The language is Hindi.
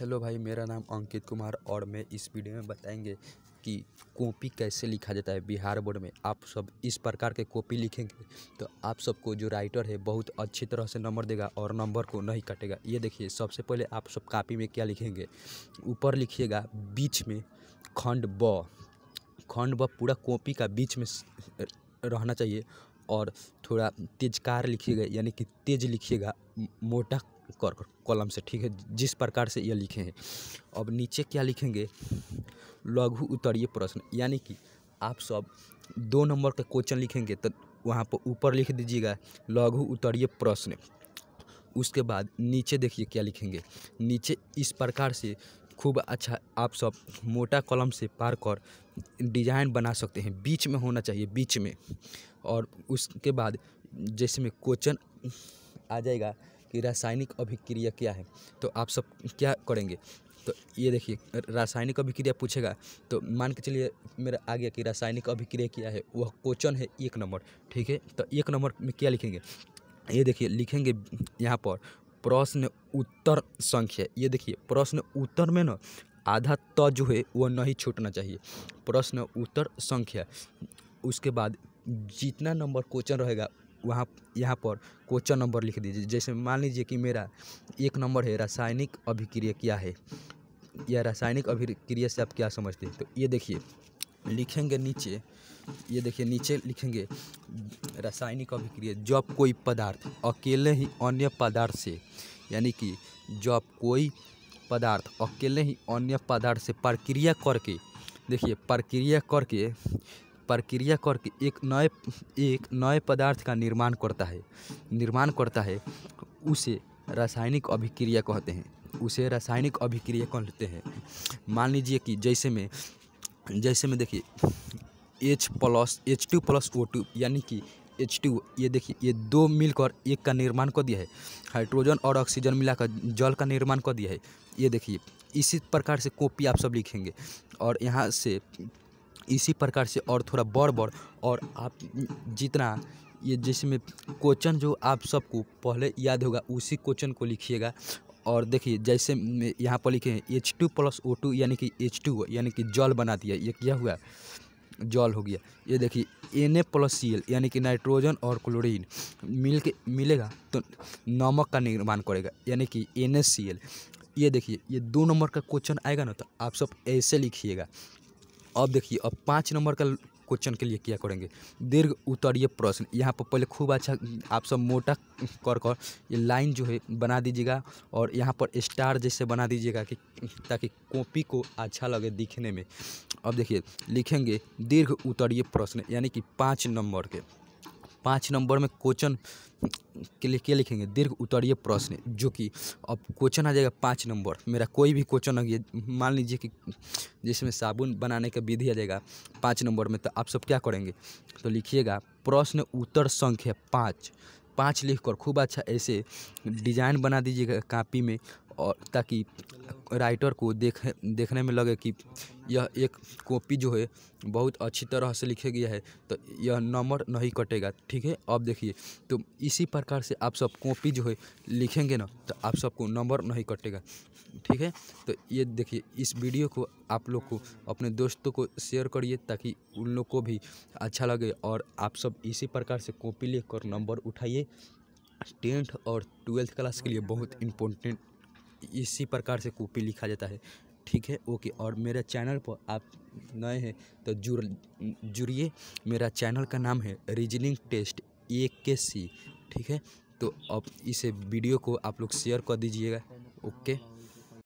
हेलो भाई मेरा नाम अंकित कुमार और मैं इस वीडियो में बताएंगे कि कॉपी कैसे लिखा जाता है बिहार बोर्ड में आप सब इस प्रकार के कॉपी लिखेंगे तो आप सबको जो राइटर है बहुत अच्छी तरह से नंबर देगा और नंबर को नहीं काटेगा ये देखिए सबसे पहले आप सब कापी में क्या लिखेंगे ऊपर लिखिएगा बीच में खंड ब खंड ब पूरा कॉपी का बीच में रहना चाहिए और थोड़ा तेज़कार लिखिएगा यानी कि तेज़ लिखिएगा मोटा कर कॉलम से ठीक है जिस प्रकार से यह लिखे हैं अब नीचे क्या लिखेंगे लघु उत्तरीय प्रश्न यानी कि आप सब दो नंबर का क्वेश्चन लिखेंगे तो वहाँ पर ऊपर लिख दीजिएगा लघु उत्तरीय प्रश्न उसके बाद नीचे देखिए क्या लिखेंगे नीचे इस प्रकार से खूब अच्छा आप सब मोटा कलम से पार कर डिजाइन बना सकते हैं बीच में होना चाहिए बीच में और उसके बाद जैसे में क्वेश्चन आ जाएगा कि रासायनिक अभिक्रिया क्या है तो आप सब क्या करेंगे तो ये देखिए रासायनिक अभिक्रिया पूछेगा तो मान के चलिए मेरा आ गया कि रासायनिक अभिक्रिया क्या है वह क्वेश्चन है एक नंबर ठीक है तो एक नंबर में क्या लिखेंगे ये देखिए लिखेंगे यहाँ पर प्रश्न उत्तर संख्या ये देखिए प्रश्न उत्तर में ना आधा त जो है वह नहीं छूटना चाहिए प्रश्न उत्तर संख्या उसके बाद जितना नंबर क्वेश्चन रहेगा वहाँ यहाँ पर क्वेश्चन नंबर लिख दीजिए जैसे मान लीजिए कि मेरा एक नंबर है रासायनिक अभिक्रिया क्या है या रासायनिक अभिक्रिया से आप क्या समझते हैं तो ये देखिए लिखेंगे नीचे ये देखिए नीचे लिखेंगे रासायनिक अभिक्रिया जब कोई पदार्थ अकेले ही अन्य पदार्थ से यानी कि जब कोई पदार्थ अकेले ही अन्य पदार्थ से प्रक्रिया करके देखिए प्रक्रिया करके प्रक्रिया करके एक नए एक नए पदार्थ का निर्माण करता है निर्माण करता है उसे रासायनिक अभिक्रिया कहते हैं उसे रासायनिक अभिक्रिया कहते हैं मान लीजिए कि जैसे में जैसे में देखिए H plus H two plus O two यानी कि एच टू ये देखिए ये दो मिलकर एक का निर्माण कर दिया है हाइड्रोजन और ऑक्सीजन मिलाकर जल का निर्माण कर दिया है ये देखिए इसी प्रकार से कॉपी आप सब लिखेंगे और यहाँ से इसी प्रकार से और थोड़ा बढ़ बढ़ और आप जितना ये जिसमें क्वेश्चन जो आप सबको पहले याद होगा उसी क्वेश्चन को लिखिएगा और देखिए जैसे यहाँ पर लिखे हैं H two plus O two यानी कि एच टू यानी कि जल बना दिया ये क्या हुआ जल हो गया ये देखिए N A plus C L यानी कि नाइट्रोजन और क्लोरीन मिल के मिलेगा तो नमक का निर्माण करेगा यानी कि एन एस सी एल ये देखिए ये दो नंबर का क्वेश्चन आएगा ना तो आप सब ऐसे लिखिएगा अब देखिए अब पाँच नंबर का क्वेश्चन के लिए किया करेंगे दीर्घ उत्तरीय प्रश्न यहाँ पर पहले खूब अच्छा आप सब मोटा कर कर ये लाइन जो है बना दीजिएगा और यहाँ पर स्टार जैसे बना दीजिएगा कि ताकि कॉपी को अच्छा लगे दिखने में अब देखिए लिखेंगे दीर्घ उत्तरीय प्रश्न यानी कि पाँच नंबर के पाँच नंबर में क्वेश्चन के लिए क्या लिखेंगे दीर्घ उत्तरीय प्रश्न जो कि अब क्वेश्चन आ जाएगा पाँच नंबर मेरा कोई भी क्वेश्चन आगे मान लीजिए कि जिसमें साबुन बनाने का विधि आ जाएगा पाँच नंबर में तो आप सब क्या करेंगे तो लिखिएगा प्रश्न उत्तर संख्या पाँच पाँच लिख कर खूब अच्छा ऐसे डिजाइन बना दीजिएगा कापी में और ताकि राइटर को देख देखने में लगे कि यह एक कॉपी जो है बहुत अच्छी तरह से लिखे गया है तो यह नंबर नहीं कटेगा ठीक है अब देखिए तो इसी प्रकार से आप सब कॉपी जो है लिखेंगे ना तो आप सबको नंबर नहीं कटेगा ठीक है तो ये देखिए इस वीडियो को आप लोग को अपने दोस्तों को शेयर करिए ताकि उन लोग को भी अच्छा लगे और आप सब इसी प्रकार से कॉपी लेकर नंबर उठाइए टेंथ और ट्वेल्थ क्लास के लिए बहुत इम्पोर्टेंट इसी प्रकार से कॉपी लिखा जाता है ठीक है ओके और मेरे चैनल पर आप नए हैं तो जुड़ जुड़िए मेरा चैनल का नाम है रीजनिंग टेस्ट ए के सी ठीक है तो अब इसे वीडियो को आप लोग शेयर कर दीजिएगा ओके